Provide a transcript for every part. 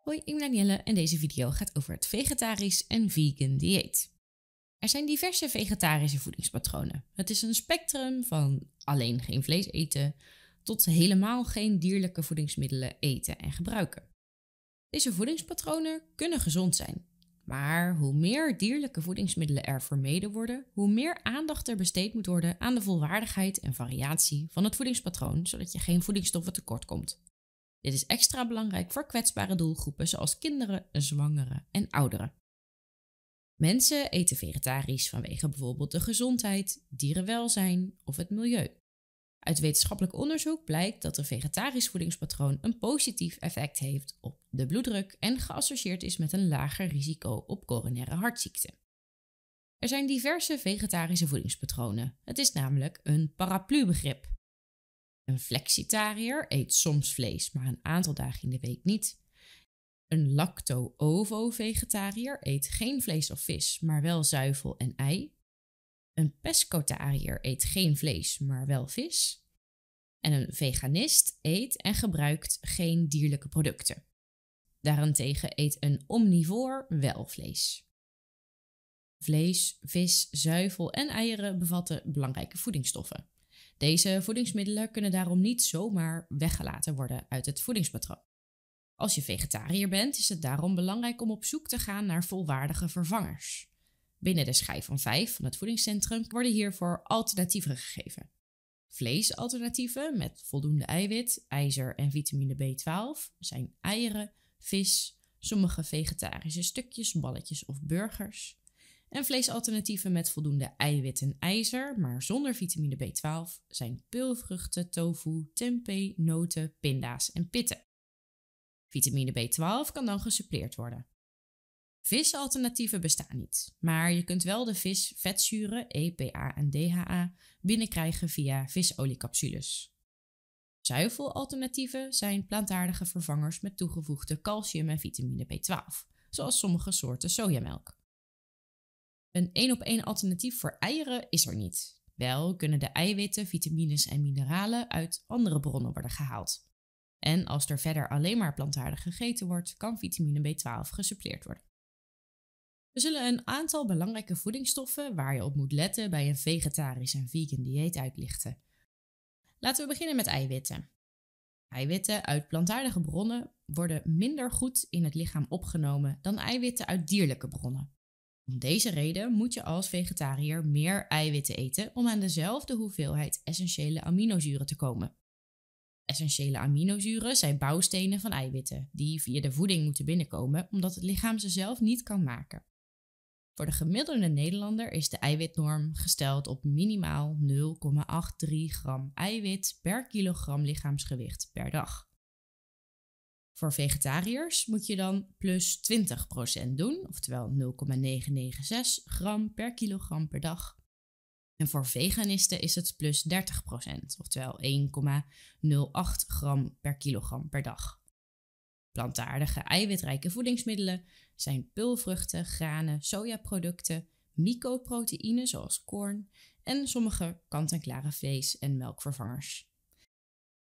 Hoi, ik ben Danielle en deze video gaat over het vegetarisch en vegan dieet. Er zijn diverse vegetarische voedingspatronen. Het is een spectrum van alleen geen vlees eten tot helemaal geen dierlijke voedingsmiddelen eten en gebruiken. Deze voedingspatronen kunnen gezond zijn, maar hoe meer dierlijke voedingsmiddelen er vermeden worden, hoe meer aandacht er besteed moet worden aan de volwaardigheid en variatie van het voedingspatroon, zodat je geen voedingsstoffen tekort komt. Dit is extra belangrijk voor kwetsbare doelgroepen zoals kinderen, zwangeren en ouderen. Mensen eten vegetarisch vanwege bijvoorbeeld de gezondheid, dierenwelzijn of het milieu. Uit wetenschappelijk onderzoek blijkt dat een vegetarisch voedingspatroon een positief effect heeft op de bloeddruk en geassocieerd is met een lager risico op coronaire hartziekten. Er zijn diverse vegetarische voedingspatronen. Het is namelijk een paraplu-begrip. Een flexitariër eet soms vlees, maar een aantal dagen in de week niet. Een lacto-ovo-vegetariër eet geen vlees of vis, maar wel zuivel en ei. Een pescotariër eet geen vlees, maar wel vis. En een veganist eet en gebruikt geen dierlijke producten. Daarentegen eet een omnivoor wel vlees. Vlees, vis, zuivel en eieren bevatten belangrijke voedingsstoffen. Deze voedingsmiddelen kunnen daarom niet zomaar weggelaten worden uit het voedingspatroon. Als je vegetariër bent, is het daarom belangrijk om op zoek te gaan naar volwaardige vervangers. Binnen de schijf van 5 van het voedingscentrum worden hiervoor alternatieven gegeven. Vleesalternatieven met voldoende eiwit, ijzer en vitamine B12 zijn eieren, vis, sommige vegetarische stukjes, balletjes of burgers, en vleesalternatieven met voldoende eiwit en ijzer, maar zonder vitamine B12, zijn peulvruchten, tofu, tempeh, noten, pinda's en pitten. Vitamine B12 kan dan gesuppleerd worden. Visalternatieven bestaan niet, maar je kunt wel de vis vetzuren EPA en DHA binnenkrijgen via visoliecapsules. Zuivelalternatieven zijn plantaardige vervangers met toegevoegde calcium en vitamine B12, zoals sommige soorten sojamelk. Een één op één alternatief voor eieren is er niet. Wel kunnen de eiwitten, vitamines en mineralen uit andere bronnen worden gehaald. En als er verder alleen maar plantaardig gegeten wordt, kan vitamine B12 gesuppleerd worden. We zullen een aantal belangrijke voedingsstoffen waar je op moet letten bij een vegetarisch en vegan dieet uitlichten. Laten we beginnen met eiwitten. Eiwitten uit plantaardige bronnen worden minder goed in het lichaam opgenomen dan eiwitten uit dierlijke bronnen. Om deze reden moet je als vegetariër meer eiwitten eten om aan dezelfde hoeveelheid essentiële aminozuren te komen. Essentiële aminozuren zijn bouwstenen van eiwitten, die via de voeding moeten binnenkomen omdat het lichaam ze zelf niet kan maken. Voor de gemiddelde Nederlander is de eiwitnorm gesteld op minimaal 0,83 gram eiwit per kilogram lichaamsgewicht per dag. Voor vegetariërs moet je dan plus 20% doen, oftewel 0,996 gram per kilogram per dag. En voor veganisten is het plus 30%, oftewel 1,08 gram per kilogram per dag. Plantaardige eiwitrijke voedingsmiddelen zijn pulvruchten, granen, sojaproducten, mycoproteïnen zoals korn en sommige kant-en-klare vlees- en melkvervangers.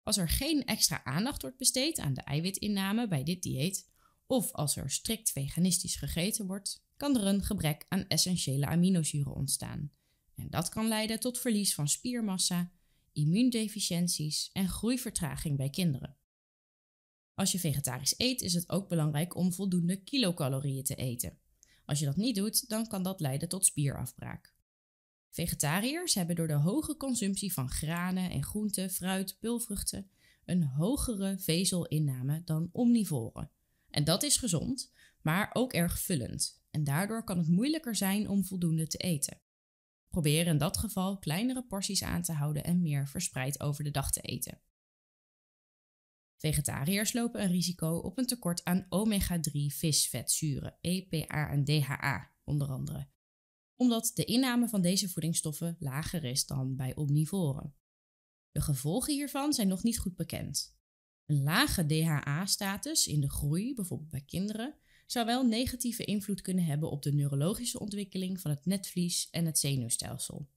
Als er geen extra aandacht wordt besteed aan de eiwitinname bij dit dieet, of als er strikt veganistisch gegeten wordt, kan er een gebrek aan essentiële aminozuren ontstaan. En dat kan leiden tot verlies van spiermassa, immuundeficiënties en groeivertraging bij kinderen. Als je vegetarisch eet, is het ook belangrijk om voldoende kilocalorieën te eten. Als je dat niet doet, dan kan dat leiden tot spierafbraak. Vegetariërs hebben door de hoge consumptie van granen en groenten, fruit, pulvruchten een hogere vezelinname dan omnivoren. En dat is gezond, maar ook erg vullend. En daardoor kan het moeilijker zijn om voldoende te eten. Probeer in dat geval kleinere porties aan te houden en meer verspreid over de dag te eten. Vegetariërs lopen een risico op een tekort aan omega-3 visvetzuren, EPA en DHA onder andere omdat de inname van deze voedingsstoffen lager is dan bij omnivoren. De gevolgen hiervan zijn nog niet goed bekend. Een lage DHA-status in de groei, bijvoorbeeld bij kinderen, zou wel negatieve invloed kunnen hebben op de neurologische ontwikkeling van het netvlies en het zenuwstelsel.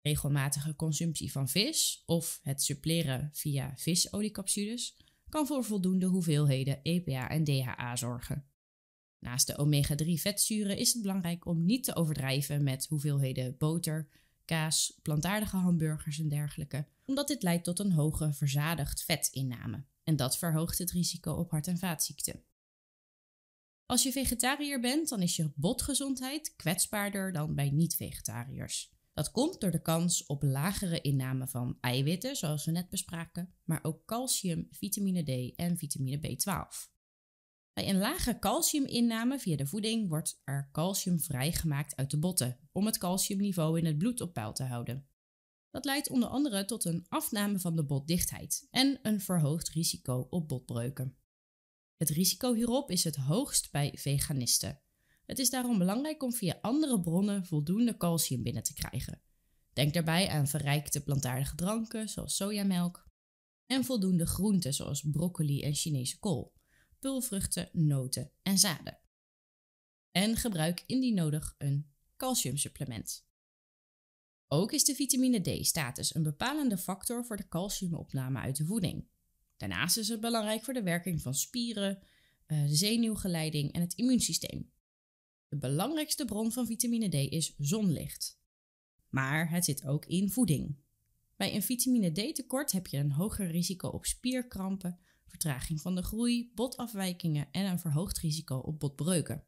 Regelmatige consumptie van vis of het suppleren via visoliecapsules kan voor voldoende hoeveelheden EPA en DHA zorgen. Naast de omega-3 vetzuren is het belangrijk om niet te overdrijven met hoeveelheden boter, kaas, plantaardige hamburgers en dergelijke, omdat dit leidt tot een hoge verzadigd vetinname en dat verhoogt het risico op hart- en vaatziekten. Als je vegetariër bent, dan is je botgezondheid kwetsbaarder dan bij niet-vegetariërs. Dat komt door de kans op lagere inname van eiwitten, zoals we net bespraken, maar ook calcium, vitamine D en vitamine B12. Bij een lage calciuminname via de voeding wordt er calcium vrijgemaakt uit de botten om het calciumniveau in het bloed op peil te houden. Dat leidt onder andere tot een afname van de botdichtheid en een verhoogd risico op botbreuken. Het risico hierop is het hoogst bij veganisten. Het is daarom belangrijk om via andere bronnen voldoende calcium binnen te krijgen. Denk daarbij aan verrijkte plantaardige dranken zoals sojamelk en voldoende groenten zoals broccoli en Chinese kool pulvruchten, noten en zaden. En gebruik indien nodig een calciumsupplement. Ook is de vitamine D-status een bepalende factor voor de calciumopname uit de voeding. Daarnaast is het belangrijk voor de werking van spieren, eh, zenuwgeleiding en het immuunsysteem. De belangrijkste bron van vitamine D is zonlicht. Maar het zit ook in voeding. Bij een vitamine D tekort heb je een hoger risico op spierkrampen, vertraging van de groei, botafwijkingen en een verhoogd risico op botbreuken.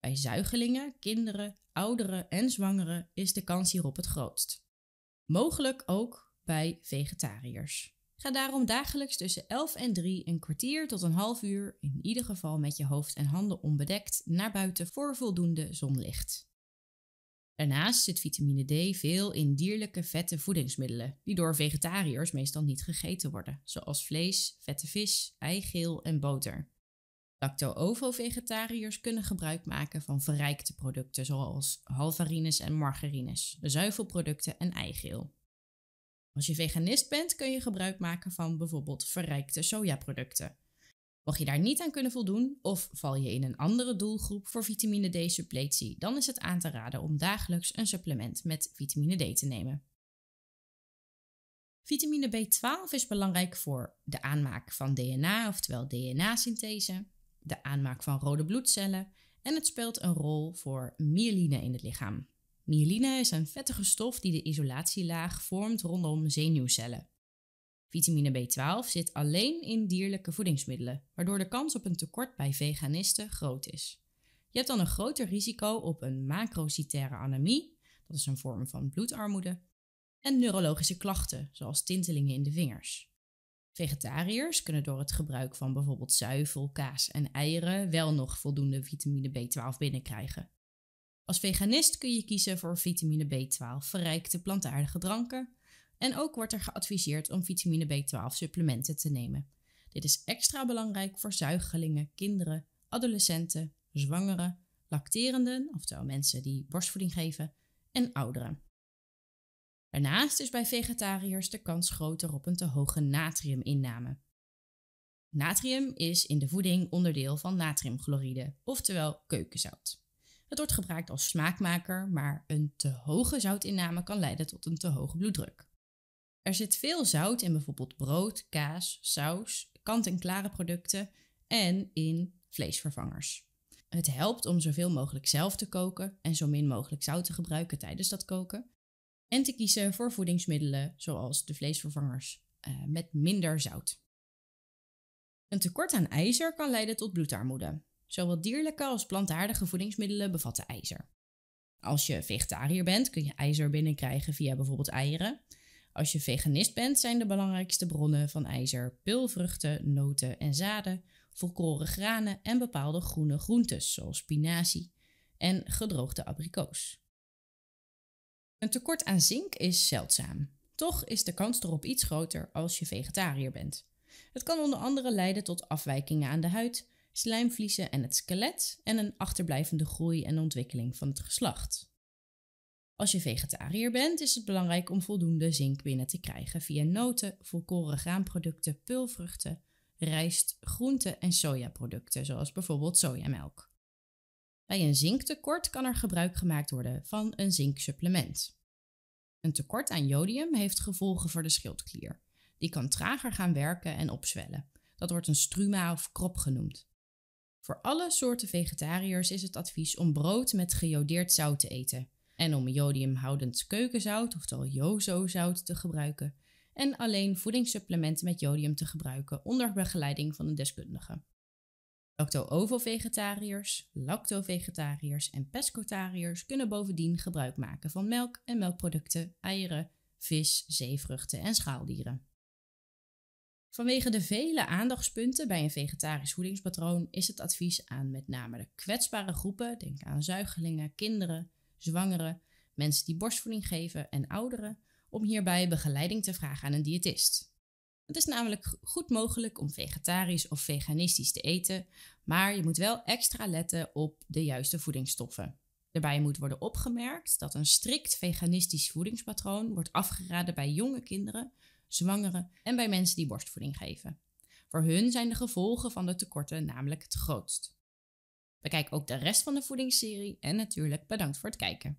Bij zuigelingen, kinderen, ouderen en zwangeren is de kans hierop het grootst. Mogelijk ook bij vegetariërs. Ga daarom dagelijks tussen 11 en 3 een kwartier tot een half uur, in ieder geval met je hoofd en handen onbedekt, naar buiten voor voldoende zonlicht. Daarnaast zit vitamine D veel in dierlijke vette voedingsmiddelen, die door vegetariërs meestal niet gegeten worden, zoals vlees, vette vis, eigeel en boter. Lacto-ovo-vegetariërs kunnen gebruik maken van verrijkte producten zoals halvarines en margarines, zuivelproducten en eigeel. Als je veganist bent kun je gebruik maken van bijvoorbeeld verrijkte sojaproducten, Mocht je daar niet aan kunnen voldoen of val je in een andere doelgroep voor vitamine D-suppletie, dan is het aan te raden om dagelijks een supplement met vitamine D te nemen. Vitamine B12 is belangrijk voor de aanmaak van DNA, oftewel DNA-synthese, de aanmaak van rode bloedcellen en het speelt een rol voor myeline in het lichaam. Myeline is een vettige stof die de isolatielaag vormt rondom zenuwcellen. Vitamine B12 zit alleen in dierlijke voedingsmiddelen, waardoor de kans op een tekort bij veganisten groot is. Je hebt dan een groter risico op een macrocytaire anemie, dat is een vorm van bloedarmoede, en neurologische klachten, zoals tintelingen in de vingers. Vegetariërs kunnen door het gebruik van bijvoorbeeld zuivel, kaas en eieren wel nog voldoende vitamine B12 binnenkrijgen. Als veganist kun je kiezen voor vitamine B12 verrijkte plantaardige dranken, en ook wordt er geadviseerd om vitamine B12 supplementen te nemen. Dit is extra belangrijk voor zuigelingen, kinderen, adolescenten, zwangeren, lacterenden, oftewel mensen die borstvoeding geven, en ouderen. Daarnaast is bij vegetariërs de kans groter op een te hoge natriuminname. Natrium is in de voeding onderdeel van natriumchloride, oftewel keukenzout. Het wordt gebruikt als smaakmaker, maar een te hoge zoutinname kan leiden tot een te hoge bloeddruk. Er zit veel zout in bijvoorbeeld brood, kaas, saus, kant-en-klare producten en in vleesvervangers. Het helpt om zoveel mogelijk zelf te koken en zo min mogelijk zout te gebruiken tijdens dat koken. En te kiezen voor voedingsmiddelen zoals de vleesvervangers eh, met minder zout. Een tekort aan ijzer kan leiden tot bloedarmoede. Zowel dierlijke als plantaardige voedingsmiddelen bevatten ijzer. Als je vegetariër bent, kun je ijzer binnenkrijgen via bijvoorbeeld eieren. Als je veganist bent, zijn de belangrijkste bronnen van ijzer peulvruchten, noten en zaden, volkoren granen en bepaalde groene groentes zoals spinazie en gedroogde abrikoos. Een tekort aan zink is zeldzaam. Toch is de kans erop iets groter als je vegetariër bent. Het kan onder andere leiden tot afwijkingen aan de huid, slijmvliezen en het skelet en een achterblijvende groei en ontwikkeling van het geslacht. Als je vegetariër bent, is het belangrijk om voldoende zink binnen te krijgen via noten, volkoren graanproducten, pulvruchten, rijst, groenten en sojaproducten, zoals bijvoorbeeld sojamelk. Bij een zinktekort kan er gebruik gemaakt worden van een zinksupplement. Een tekort aan jodium heeft gevolgen voor de schildklier. Die kan trager gaan werken en opzwellen. Dat wordt een struma of krop genoemd. Voor alle soorten vegetariërs is het advies om brood met gejodeerd zout te eten en om jodiumhoudend keukenzout, oftewel jozozout, te gebruiken en alleen voedingssupplementen met jodium te gebruiken onder begeleiding van een deskundige. Lacto-ovo-vegetariërs, lacto-vegetariërs en pescotariërs kunnen bovendien gebruik maken van melk en melkproducten, eieren, vis, zeevruchten en schaaldieren. Vanwege de vele aandachtspunten bij een vegetarisch voedingspatroon is het advies aan met name de kwetsbare groepen, denk aan zuigelingen, kinderen, zwangeren, mensen die borstvoeding geven en ouderen om hierbij begeleiding te vragen aan een diëtist. Het is namelijk goed mogelijk om vegetarisch of veganistisch te eten, maar je moet wel extra letten op de juiste voedingsstoffen. Daarbij moet worden opgemerkt dat een strikt veganistisch voedingspatroon wordt afgeraden bij jonge kinderen, zwangeren en bij mensen die borstvoeding geven. Voor hun zijn de gevolgen van de tekorten namelijk het grootst. Bekijk ook de rest van de voedingsserie en natuurlijk bedankt voor het kijken.